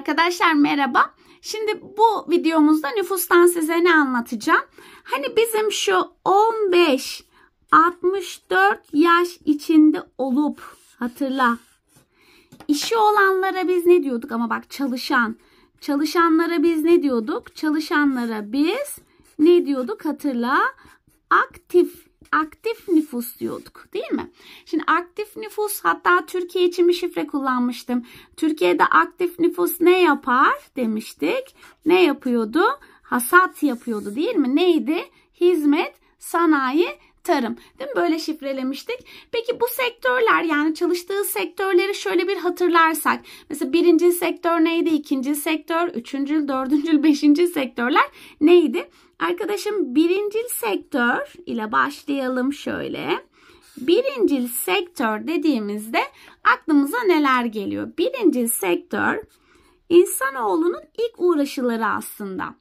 Arkadaşlar merhaba. Şimdi bu videomuzda nüfustan size ne anlatacağım? Hani bizim şu 15 64 yaş içinde olup hatırla. İşi olanlara biz ne diyorduk ama bak çalışan. Çalışanlara biz ne diyorduk? Çalışanlara biz ne diyorduk hatırla. Aktif aktif nüfus diyorduk değil mi? Şimdi aktif nüfus hatta Türkiye için bir şifre kullanmıştım. Türkiye'de aktif nüfus ne yapar demiştik. Ne yapıyordu? Hasat yapıyordu değil mi? Neydi? Hizmet, sanayi, tarım. Değil mi? Böyle şifrelemiştik. Peki bu sektörler yani çalıştığı sektörleri şöyle bir hatırlarsak. Mesela birinci sektör neydi? ikinci sektör, üçüncü, dördüncü, beşinci sektörler neydi? Arkadaşım birincil sektör ile başlayalım şöyle. Birincil sektör dediğimizde aklımıza neler geliyor? Birincil sektör insanoğlunun ilk uğraşıları aslında.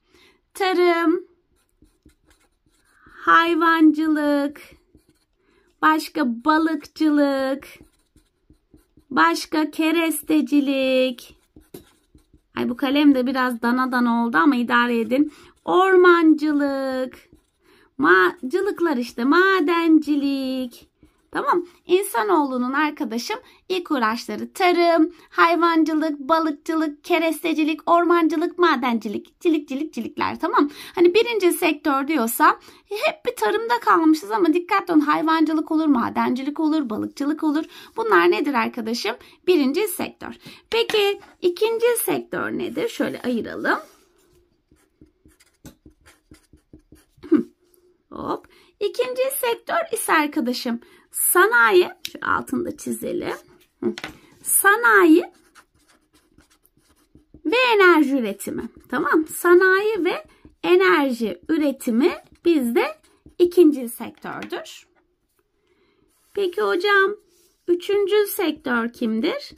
Tarım, hayvancılık, başka balıkçılık, başka kerestecilik. Ay bu kalem de biraz dana dana oldu ama idare edin. Ormancılık, ma işte madencilik, Tamam İnsanoğlunun arkadaşım ilk uğraşları tarım, hayvancılık, balıkçılık, kerestecilik, ormancılık, madencilik, cilik cilik cilikler tamam. Hani birinci sektör diyorsa e, hep bir tarımda kalmışız ama dikkat olun hayvancılık olur, madencilik olur, balıkçılık olur. Bunlar nedir arkadaşım? Birinci sektör. Peki ikinci sektör nedir? Şöyle ayıralım. Hop. İkinci sektör ise arkadaşım sanayi. Şu altında çizelim. Sanayi ve enerji üretimi. Tamam. Sanayi ve enerji üretimi bizde ikinci sektördür. Peki hocam üçüncü sektör kimdir?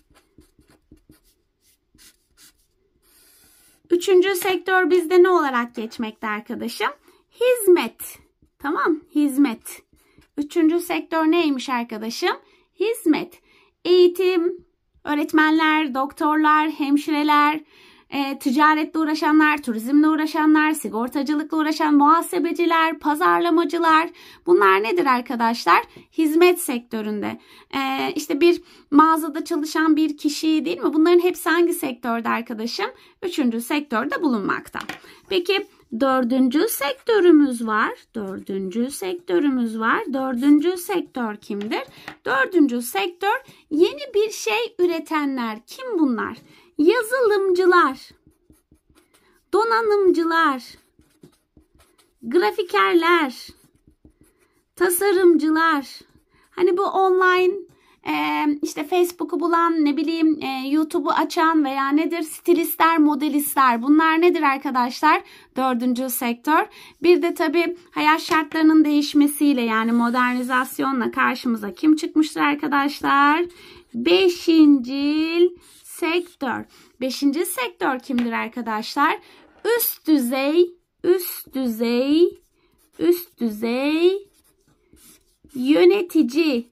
Üçüncü sektör bizde ne olarak geçmekte arkadaşım? Hizmet Tamam hizmet. Üçüncü sektör neymiş arkadaşım? Hizmet. Eğitim, öğretmenler, doktorlar, hemşireler, e, ticaretle uğraşanlar, turizmle uğraşanlar, sigortacılıkla uğraşan muhasebeciler, pazarlamacılar bunlar nedir arkadaşlar? Hizmet sektöründe. E, işte bir mağazada çalışan bir kişi değil mi? Bunların hepsi hangi sektörde arkadaşım? Üçüncü sektörde bulunmakta. Peki dördüncü sektörümüz var. Dördüncü sektörümüz var. Dördüncü sektör kimdir? Dördüncü sektör yeni bir şey üretenler. Kim bunlar? Yazılımcılar, donanımcılar, grafikerler, tasarımcılar. Hani bu online e, işte Facebook'u bulan ne bileyim e, YouTube'u açan veya nedir stilistler modelistler bunlar nedir arkadaşlar dördüncü sektör bir de tabi hayat şartlarının değişmesiyle yani modernizasyonla karşımıza kim çıkmıştır arkadaşlar Beşinci sektör beşinci sektör kimdir arkadaşlar üst düzey üst düzey üst düzey yönetici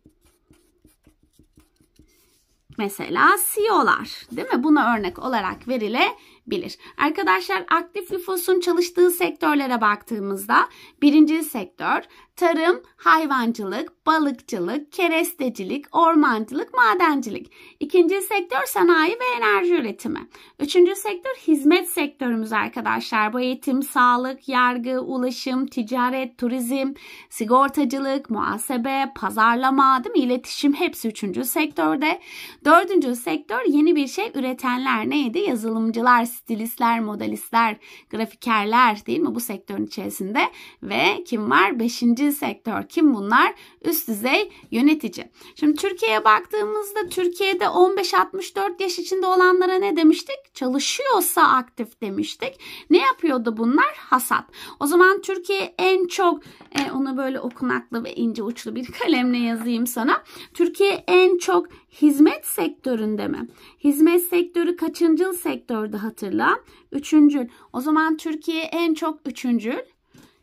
mesela CEO'lar değil mi? Buna örnek olarak verilebilir. Arkadaşlar aktif nüfusun çalıştığı sektörlere baktığımızda birinci sektör tarım, hayvancılık, balıkçılık, kerestecilik, ormancılık, madencilik. İkinci sektör sanayi ve enerji üretimi. Üçüncü sektör hizmet sektörümüz arkadaşlar. Bu eğitim, sağlık, yargı, ulaşım, ticaret, turizm, sigortacılık, muhasebe, pazarlama, değil mi? iletişim hepsi üçüncü sektörde. Dördüncü sektör yeni bir şey üretenler neydi? Yazılımcılar, stilistler, modelistler, grafikerler değil mi bu sektörün içerisinde? Ve kim var? Beşinci sektör kim bunlar? Üst üst düzey yönetici. Şimdi Türkiye'ye baktığımızda Türkiye'de 15-64 yaş içinde olanlara ne demiştik? Çalışıyorsa aktif demiştik. Ne yapıyordu bunlar? Hasat. O zaman Türkiye en çok e, onu böyle okunaklı ve ince uçlu bir kalemle yazayım sana. Türkiye en çok hizmet sektöründe mi? Hizmet sektörü kaçıncı sektördü hatırla? Üçüncü. O zaman Türkiye en çok üçüncü.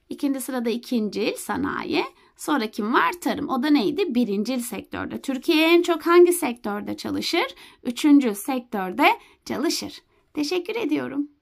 İkinci sırada ikinci sanayi. Sonra kim var? Tarım. O da neydi? Birincil sektörde. Türkiye en çok hangi sektörde çalışır? Üçüncü sektörde çalışır. Teşekkür ediyorum.